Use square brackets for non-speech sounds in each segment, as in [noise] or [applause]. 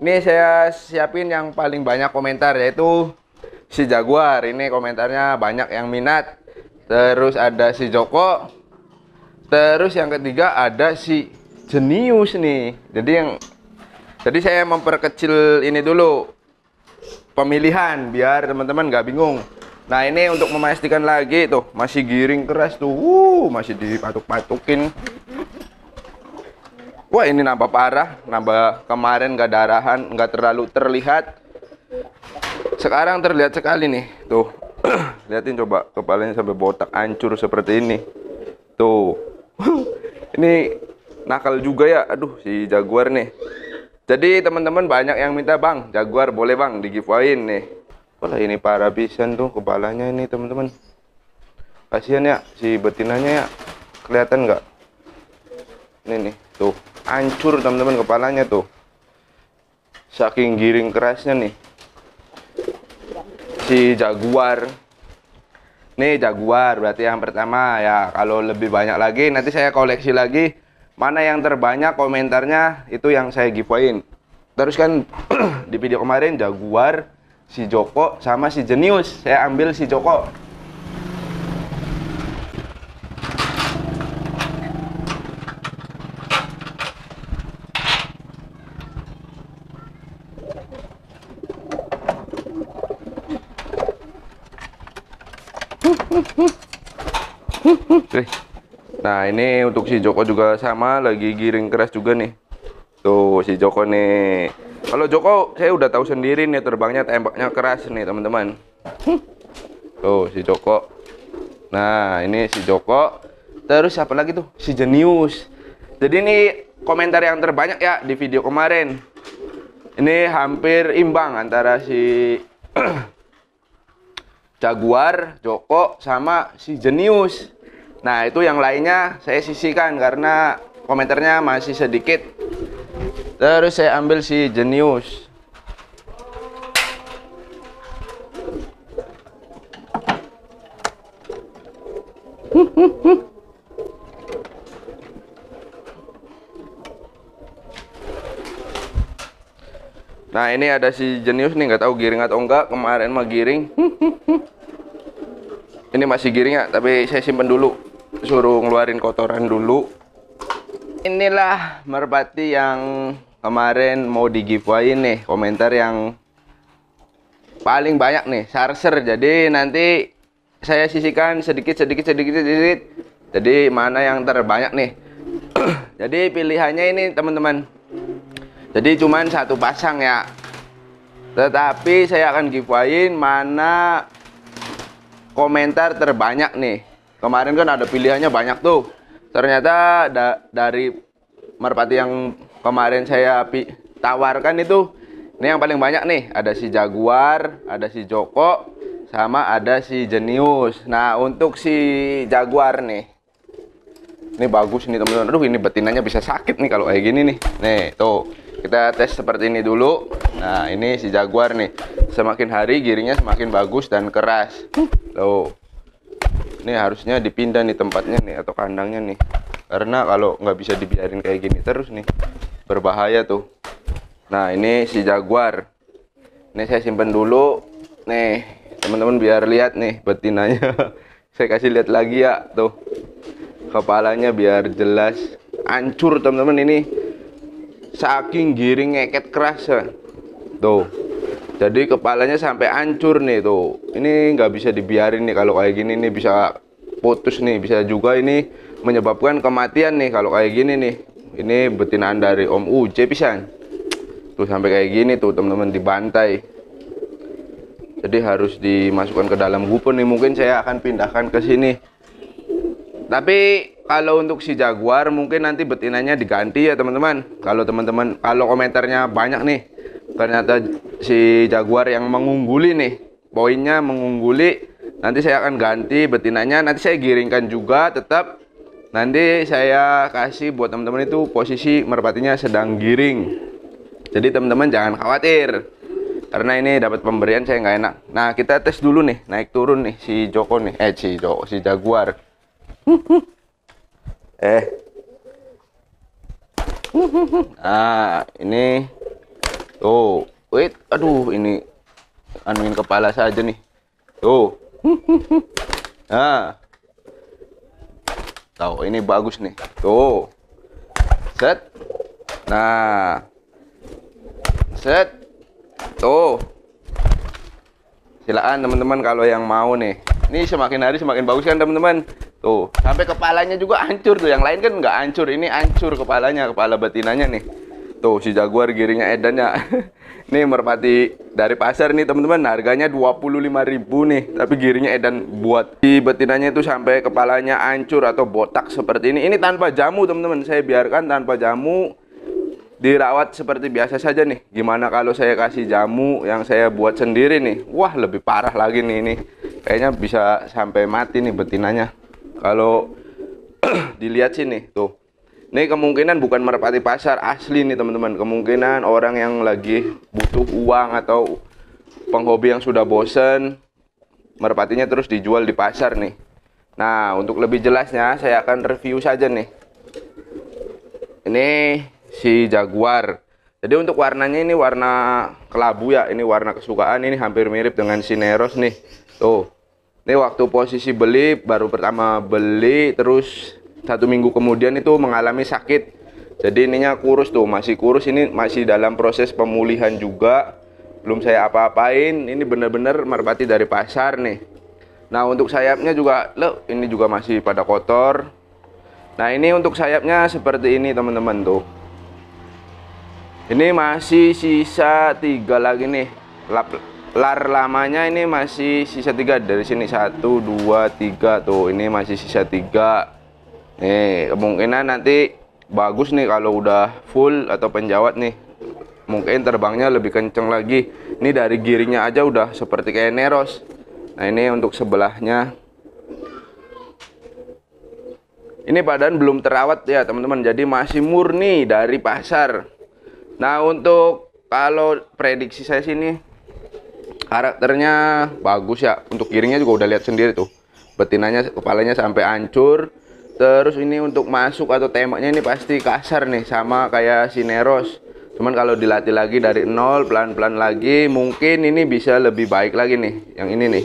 ini saya siapin yang paling banyak komentar yaitu si Jaguar ini komentarnya banyak yang minat terus ada si Joko terus yang ketiga ada si Jenius nih jadi yang jadi saya memperkecil ini dulu pemilihan biar teman-teman nggak bingung nah ini untuk memastikan lagi tuh masih giring keras tuh uh, masih dipatuk-patukin Wah ini nambah parah, nambah kemarin nggak darahan, nggak terlalu terlihat. Sekarang terlihat sekali nih, tuh. [clears throat] Lihatin coba kepalanya sampai botak hancur seperti ini. Tuh. [laughs] ini nakal juga ya, aduh si Jaguar nih. Jadi teman-teman banyak yang minta bang, Jaguar boleh bang di giveaway nih. Wah ini para pisan tuh kepalanya ini teman-teman. Kasihan ya si betinanya ya. Kelihatan nggak? Ini nih, tuh hancur teman-teman kepalanya tuh saking giring kerasnya nih si jaguar nih jaguar berarti yang pertama ya kalau lebih banyak lagi nanti saya koleksi lagi mana yang terbanyak komentarnya itu yang saya giveawayin terus kan [clears throat] di video kemarin jaguar si Joko sama si Jenius saya ambil si Joko Nah ini untuk si Joko juga sama lagi giring keras juga nih. Tuh si Joko nih. Kalau Joko saya udah tahu sendiri nih terbangnya tembaknya keras nih teman-teman. Tuh si Joko. Nah ini si Joko. Terus siapa lagi tuh? Si Jenius. Jadi ini komentar yang terbanyak ya di video kemarin. Ini hampir imbang antara si [clears throat] Jaguar, Joko, sama si Jenius. Nah, itu yang lainnya saya sisihkan karena komentarnya masih sedikit. Terus saya ambil si Genius. Nah ini ada si jenius nih nggak tahu giring atau enggak kemarin mah giring. ini masih giring ya, tapi saya simpen dulu suruh ngeluarin kotoran dulu inilah merpati yang kemarin mau di giveaway nih komentar yang paling banyak nih sarser jadi nanti saya sisihkan sedikit sedikit sedikit sedikit jadi mana yang terbanyak nih [clears throat] jadi pilihannya ini teman-teman jadi cuman satu pasang ya tetapi saya akan giveaway mana komentar terbanyak nih kemarin kan ada pilihannya banyak tuh. Ternyata da dari merpati yang kemarin saya tawarkan itu ini yang paling banyak nih, ada si Jaguar, ada si Joko, sama ada si Jenius. Nah, untuk si Jaguar nih. Ini bagus nih teman-teman. Aduh, ini betinanya bisa sakit nih kalau kayak gini nih. Nih, tuh. Kita tes seperti ini dulu. Nah, ini si Jaguar nih. Semakin hari giringnya semakin bagus dan keras. Tuh ini harusnya dipindah nih tempatnya nih atau kandangnya nih karena kalau nggak bisa dibiarin kayak gini terus nih berbahaya tuh nah ini si jaguar ini saya simpen dulu nih teman-teman biar lihat nih betinanya [laughs] saya kasih lihat lagi ya tuh kepalanya biar jelas hancur teman-teman ini saking giring ngeket keras ya. tuh jadi kepalanya sampai hancur nih tuh ini nggak bisa dibiarin nih kalau kayak gini nih bisa putus nih bisa juga ini menyebabkan kematian nih kalau kayak gini nih ini betinaan dari Om Uje pisan tuh sampai kayak gini tuh teman-teman dibantai jadi harus dimasukkan ke dalam gupon nih mungkin saya akan pindahkan ke sini tapi kalau untuk si jaguar mungkin nanti betinanya diganti ya teman-teman kalau teman-teman kalau komentarnya banyak nih ternyata si Jaguar yang mengungguli nih poinnya mengungguli nanti saya akan ganti betinanya nanti saya giringkan juga tetap nanti saya kasih buat teman-teman itu posisi merpatinya sedang giring jadi teman-teman jangan khawatir karena ini dapat pemberian saya nggak enak nah kita tes dulu nih naik turun nih si Joko nih eh si Joko si Jaguar eh ah ini Oh, wait, aduh ini anuin kepala saja nih. Oh. nah. [laughs] Tahu, ini bagus nih. Tuh. Oh. Set. Nah. Set. Tuh. Oh. Silakan teman-teman kalau yang mau nih. Ini semakin hari semakin bagus kan teman-teman. Tuh, sampai kepalanya juga hancur tuh. Yang lain kan nggak hancur, ini hancur kepalanya, kepala betinanya nih. Tuh si Jaguar giringnya Edan ya. [laughs] nih merpati dari pasar nih teman-teman harganya 25.000 nih tapi giringnya Edan buat di betinanya itu sampai kepalanya hancur atau botak seperti ini. Ini tanpa jamu teman-teman. Saya biarkan tanpa jamu dirawat seperti biasa saja nih. Gimana kalau saya kasih jamu yang saya buat sendiri nih? Wah, lebih parah lagi nih ini. Kayaknya bisa sampai mati nih betinanya. Kalau [clears throat] dilihat sini tuh ini kemungkinan bukan merpati pasar asli nih teman-teman. Kemungkinan orang yang lagi butuh uang atau penghobi yang sudah bosen merpatinya terus dijual di pasar nih. Nah, untuk lebih jelasnya saya akan review saja nih. Ini si Jaguar. Jadi untuk warnanya ini warna kelabu ya, ini warna kesukaan, ini hampir mirip dengan si Neros nih. Tuh. Ini waktu posisi beli baru pertama beli terus satu minggu kemudian itu mengalami sakit jadi ininya kurus tuh masih kurus ini masih dalam proses pemulihan juga belum saya apa-apain ini bener-bener merpati dari pasar nih nah untuk sayapnya juga lo ini juga masih pada kotor nah ini untuk sayapnya seperti ini teman-teman tuh ini masih sisa tiga lagi nih lap lar lamanya ini masih sisa tiga dari sini satu dua tiga tuh ini masih sisa tiga Nih, eh, kemungkinan nanti bagus nih kalau udah full atau penjawat nih. Mungkin terbangnya lebih kenceng lagi. Ini dari girinya aja udah seperti kayak Neros. Nah, ini untuk sebelahnya. Ini badan belum terawat ya, teman-teman. Jadi masih murni dari pasar. Nah, untuk kalau prediksi saya sini karakternya bagus ya. Untuk giringnya juga udah lihat sendiri tuh. Betinanya kepalanya sampai hancur Terus ini untuk masuk atau temanya ini pasti kasar nih sama kayak si Neros Cuman kalau dilatih lagi dari nol pelan-pelan lagi mungkin ini bisa lebih baik lagi nih. Yang ini nih.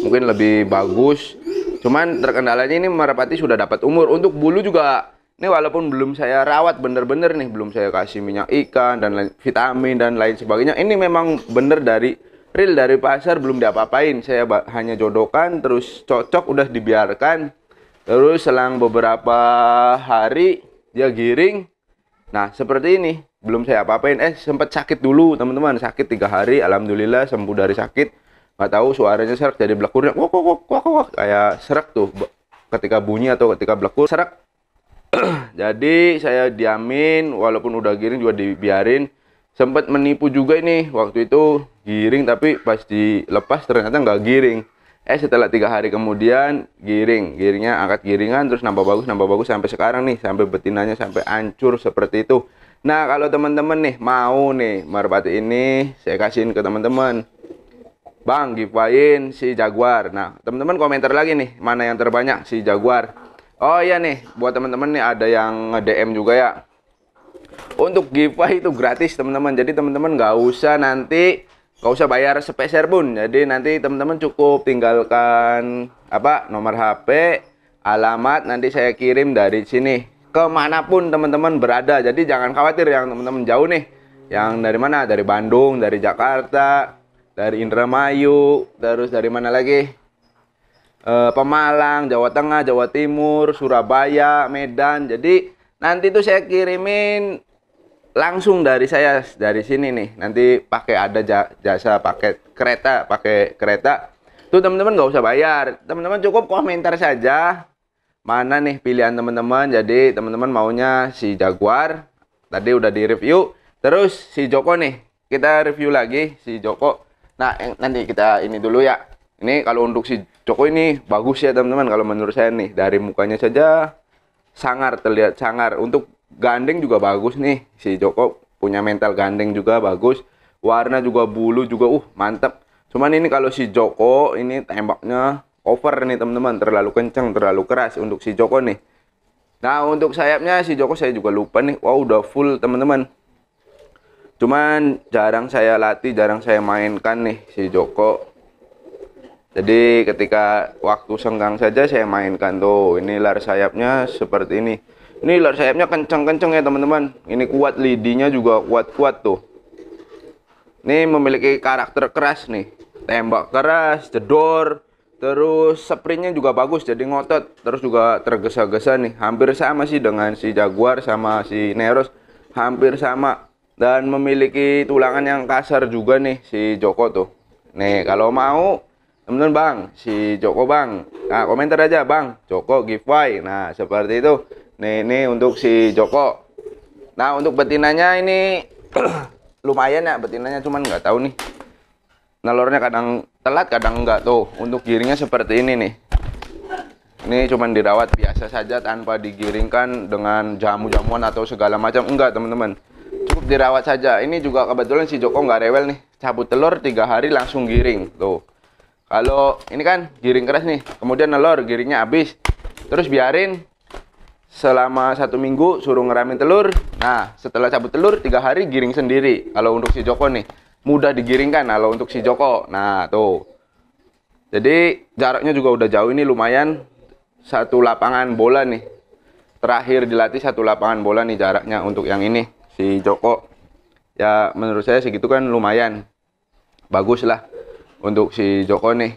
Mungkin lebih bagus. Cuman terkendalanya ini merpati sudah dapat umur. Untuk bulu juga ini walaupun belum saya rawat bener-bener nih, belum saya kasih minyak ikan dan lain, vitamin dan lain sebagainya. Ini memang bener dari real dari pasar belum diapa-apain. Saya hanya jodohkan, terus cocok udah dibiarkan Terus selang beberapa hari dia giring. Nah, seperti ini. Belum saya apa-apain. Eh, sempat sakit dulu, teman-teman. Sakit tiga hari. Alhamdulillah sembuh dari sakit. Nggak tahu suaranya serak jadi belakurnya. Wok, wok, wok, wok, wok. Kayak serak tuh. Ketika bunyi atau ketika belakur. Serak. [clears throat] jadi saya diamin. Walaupun udah giring juga dibiarin. Sempat menipu juga ini. Waktu itu giring tapi pas dilepas ternyata nggak giring. Eh setelah tiga hari kemudian giring, giringnya angkat giringan terus nambah bagus, nambah bagus sampai sekarang nih, sampai betinanya sampai hancur seperti itu. Nah kalau teman-teman nih mau nih merpati ini saya kasihin ke teman-teman. Bang, gifain si Jaguar. Nah, teman-teman komentar lagi nih, mana yang terbanyak si Jaguar. Oh iya nih, buat teman-teman nih ada yang DM juga ya. Untuk giveaway itu gratis teman-teman. Jadi teman-teman nggak usah nanti nggak usah bayar sepeser pun jadi nanti teman-teman cukup tinggalkan apa nomor HP alamat nanti saya kirim dari sini kemanapun teman-teman berada jadi jangan khawatir yang teman-teman jauh nih yang dari mana dari Bandung dari Jakarta dari Indramayu terus dari mana lagi e, Pemalang Jawa Tengah Jawa Timur Surabaya Medan jadi nanti tuh saya kirimin langsung dari saya dari sini nih nanti pakai ada jasa pakai kereta pakai kereta tuh teman-teman nggak usah bayar teman-teman cukup komentar saja mana nih pilihan teman-teman jadi teman-teman maunya si Jaguar tadi udah di review terus si Joko nih kita review lagi si Joko nah nanti kita ini dulu ya ini kalau untuk si Joko ini bagus ya teman-teman kalau menurut saya nih dari mukanya saja sangar terlihat sangar untuk gandeng juga bagus nih si Joko punya mental gandeng juga bagus warna juga bulu juga uh mantap cuman ini kalau si Joko ini tembaknya over nih teman-teman terlalu kenceng terlalu keras untuk si Joko nih nah untuk sayapnya si Joko saya juga lupa nih wow udah full teman-teman cuman jarang saya latih jarang saya mainkan nih si Joko jadi ketika waktu senggang saja saya mainkan tuh ini lar sayapnya seperti ini ini ular sayapnya kencang-kencang ya teman-teman. Ini kuat lidinya juga kuat-kuat tuh. Ini memiliki karakter keras nih. Tembak keras, jedor, terus sprintnya juga bagus jadi ngotot, terus juga tergesa-gesa nih. Hampir sama sih dengan si Jaguar sama si Neros, hampir sama dan memiliki tulangan yang kasar juga nih si Joko tuh. Nih, kalau mau temen-temen Bang, si Joko Bang. Nah, komentar aja Bang, Joko giveaway. Nah, seperti itu. Nih, ini untuk si Joko. Nah, untuk betinanya ini [clears throat] lumayan ya betinanya cuman nggak tahu nih. Nalornya kadang telat, kadang enggak tuh. Untuk giringnya seperti ini nih. Ini cuman dirawat biasa saja tanpa digiringkan dengan jamu-jamuan atau segala macam. Enggak, teman-teman. Cukup dirawat saja. Ini juga kebetulan si Joko nggak rewel nih. Cabut telur tiga hari langsung giring. Tuh. Kalau ini kan giring keras nih. Kemudian nelor, giringnya habis. Terus biarin selama satu minggu suruh ngeramin telur. Nah, setelah cabut telur tiga hari giring sendiri. Kalau untuk si Joko nih, mudah digiringkan. Kalau untuk si Joko, nah tuh. Jadi jaraknya juga udah jauh ini lumayan satu lapangan bola nih. Terakhir dilatih satu lapangan bola nih jaraknya untuk yang ini si Joko. Ya menurut saya segitu kan lumayan bagus lah untuk si Joko nih.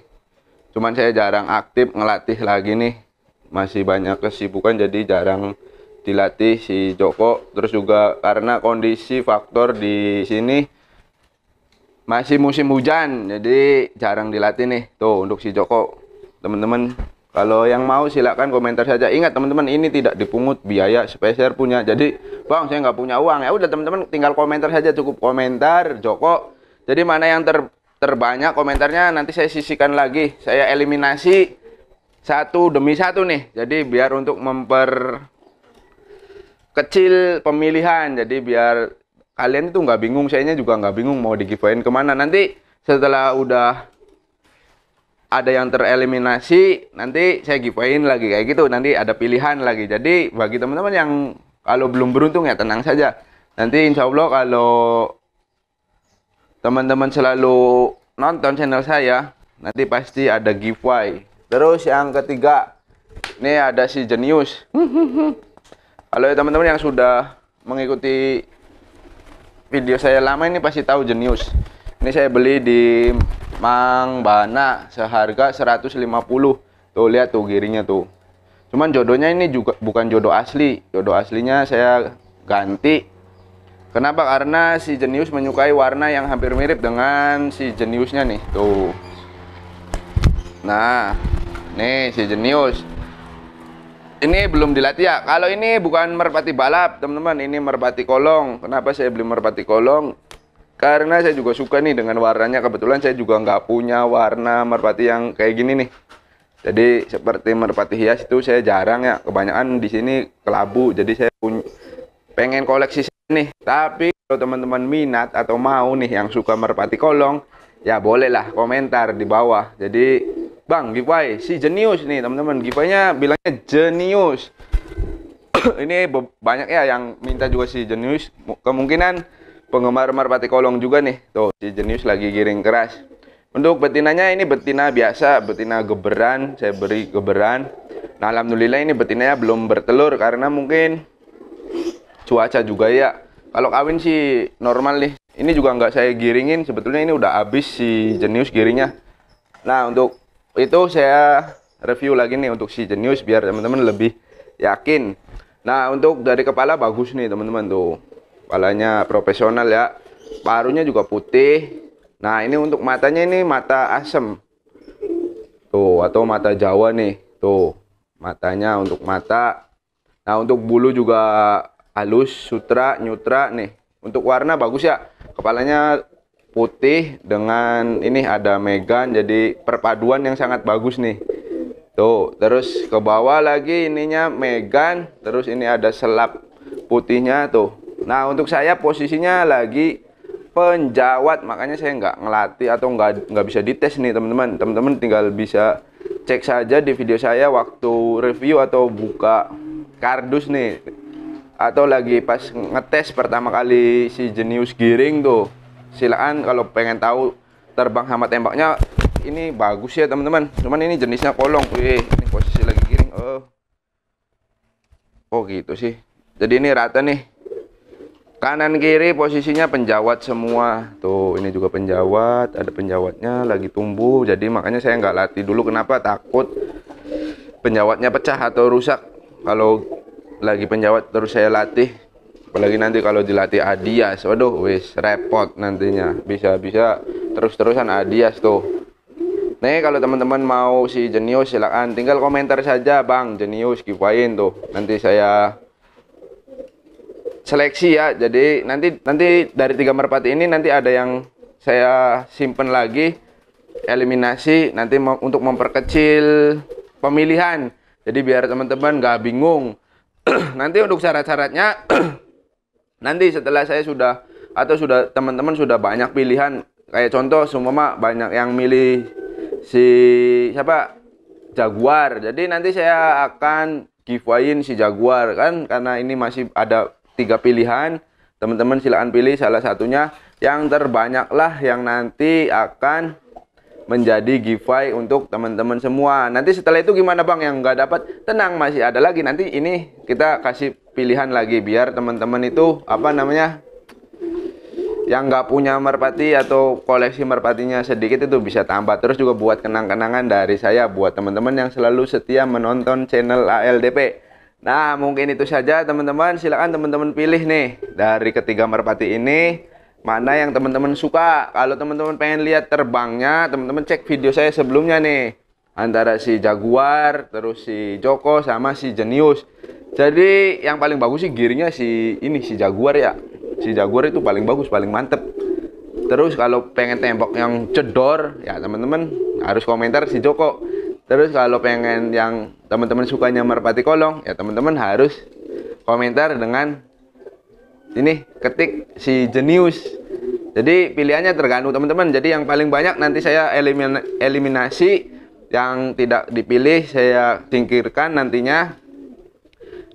Cuman saya jarang aktif ngelatih lagi nih masih banyak kesibukan jadi jarang dilatih si Joko terus juga karena kondisi faktor di sini masih musim hujan jadi jarang dilatih nih tuh untuk si Joko teman-teman kalau yang mau silakan komentar saja ingat teman-teman ini tidak dipungut biaya spesial punya jadi bang saya nggak punya uang ya udah teman-teman tinggal komentar saja cukup komentar Joko jadi mana yang ter terbanyak komentarnya nanti saya sisihkan lagi saya eliminasi satu demi satu nih. Jadi biar untuk memper kecil pemilihan. Jadi biar kalian itu nggak bingung, saya juga nggak bingung mau di giveaway kemana. Nanti setelah udah ada yang tereliminasi, nanti saya giveaway lagi kayak gitu. Nanti ada pilihan lagi. Jadi bagi teman-teman yang kalau belum beruntung ya tenang saja. Nanti insya Allah kalau teman-teman selalu nonton channel saya, nanti pasti ada giveaway. Terus yang ketiga, ini ada si jenius. Kalau ya, teman-teman yang sudah mengikuti video saya lama ini pasti tahu jenius. Ini saya beli di Mang Bana seharga 150. Tuh lihat tuh girinya tuh. Cuman jodohnya ini juga bukan jodoh asli. Jodoh aslinya saya ganti. Kenapa? Karena si jenius menyukai warna yang hampir mirip dengan si jeniusnya nih. Tuh. Nah, Nih si jenius. Ini belum dilatih ya. Kalau ini bukan merpati balap, teman-teman. Ini merpati kolong. Kenapa saya beli merpati kolong? Karena saya juga suka nih dengan warnanya. Kebetulan saya juga nggak punya warna merpati yang kayak gini nih. Jadi seperti merpati hias itu saya jarang ya. Kebanyakan di sini kelabu. Jadi saya punya pengen koleksi nih. Tapi kalau teman-teman minat atau mau nih yang suka merpati kolong, ya bolehlah komentar di bawah. Jadi Bang, giveaway si jenius nih teman-teman. Giveaway-nya bilangnya jenius. [coughs] ini banyak ya yang minta juga si jenius. Kemungkinan penggemar merpati kolong juga nih. Tuh, si jenius lagi giring keras. Untuk betinanya ini betina biasa, betina geberan, saya beri geberan. Nah, alhamdulillah ini betinanya belum bertelur karena mungkin cuaca juga ya. Kalau kawin sih normal nih. Ini juga nggak saya giringin, sebetulnya ini udah habis si jenius giringnya. Nah, untuk itu saya review lagi nih untuk si Genius biar teman-teman lebih yakin. Nah, untuk dari kepala bagus nih teman-teman tuh. Kepalanya profesional ya. Parunya juga putih. Nah, ini untuk matanya ini mata asem. Tuh, atau mata Jawa nih. Tuh, matanya untuk mata. Nah, untuk bulu juga halus, sutra, nyutra nih. Untuk warna bagus ya. Kepalanya putih dengan ini ada Megan jadi perpaduan yang sangat bagus nih tuh terus ke bawah lagi ininya Megan terus ini ada selap putihnya tuh nah untuk saya posisinya lagi penjawat makanya saya nggak ngelatih atau nggak nggak bisa dites nih teman-teman teman-teman tinggal bisa cek saja di video saya waktu review atau buka kardus nih atau lagi pas ngetes pertama kali si jenius giring tuh silakan kalau pengen tahu terbang hama tembaknya ini bagus ya teman-teman cuman ini jenisnya kolong Wih, ini posisi lagi giring oh oh gitu sih jadi ini rata nih kanan kiri posisinya penjawat semua tuh ini juga penjawat ada penjawatnya lagi tumbuh jadi makanya saya nggak latih dulu kenapa takut penjawatnya pecah atau rusak kalau lagi penjawat terus saya latih apalagi nanti kalau dilatih Adias waduh wis repot nantinya bisa-bisa terus-terusan Adias tuh Nih kalau teman-teman mau si Jenius silakan tinggal komentar saja Bang Jenius kipain tuh nanti saya seleksi ya jadi nanti nanti dari tiga merpati ini nanti ada yang saya simpen lagi eliminasi nanti mem untuk memperkecil pemilihan jadi biar teman-teman nggak bingung [clears throat] nanti untuk syarat-syaratnya [clears throat] nanti setelah saya sudah atau sudah teman-teman sudah banyak pilihan kayak contoh semua banyak yang milih si siapa Jaguar jadi nanti saya akan giveawayin si Jaguar kan karena ini masih ada tiga pilihan teman-teman silakan pilih salah satunya yang terbanyaklah yang nanti akan menjadi giveaway untuk teman-teman semua nanti setelah itu gimana bang yang nggak dapat tenang masih ada lagi nanti ini kita kasih pilihan lagi biar teman-teman itu apa namanya yang nggak punya merpati atau koleksi merpatinya sedikit itu bisa tambah terus juga buat kenang-kenangan dari saya buat teman-teman yang selalu setia menonton channel ALDP nah mungkin itu saja teman-teman silahkan teman-teman pilih nih dari ketiga merpati ini mana yang teman-teman suka kalau teman-teman pengen lihat terbangnya teman-teman cek video saya sebelumnya nih antara si Jaguar terus si Joko sama si Jenius jadi yang paling bagus sih gearnya si ini si Jaguar ya. Si Jaguar itu paling bagus, paling mantep. Terus kalau pengen tembok yang cedor, ya teman-teman harus komentar si Joko. Terus kalau pengen yang teman-teman sukanya merpati kolong, ya teman-teman harus komentar dengan ini ketik si jenius. Jadi pilihannya tergantung teman-teman. Jadi yang paling banyak nanti saya elimin eliminasi yang tidak dipilih saya singkirkan nantinya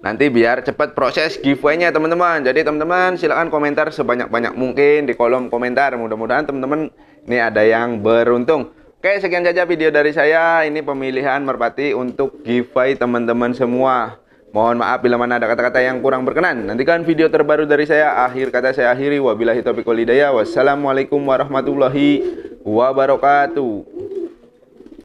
Nanti biar cepat proses giveaway-nya teman-teman. Jadi teman-teman silahkan komentar sebanyak-banyak mungkin di kolom komentar. Mudah-mudahan teman-teman ini ada yang beruntung. Oke sekian saja video dari saya. Ini pemilihan merpati untuk giveaway teman-teman semua. Mohon maaf bila mana ada kata-kata yang kurang berkenan. Nantikan video terbaru dari saya. Akhir kata saya akhiri. Wabillahi taufiq walidaya Wassalamualaikum warahmatullahi wabarakatuh.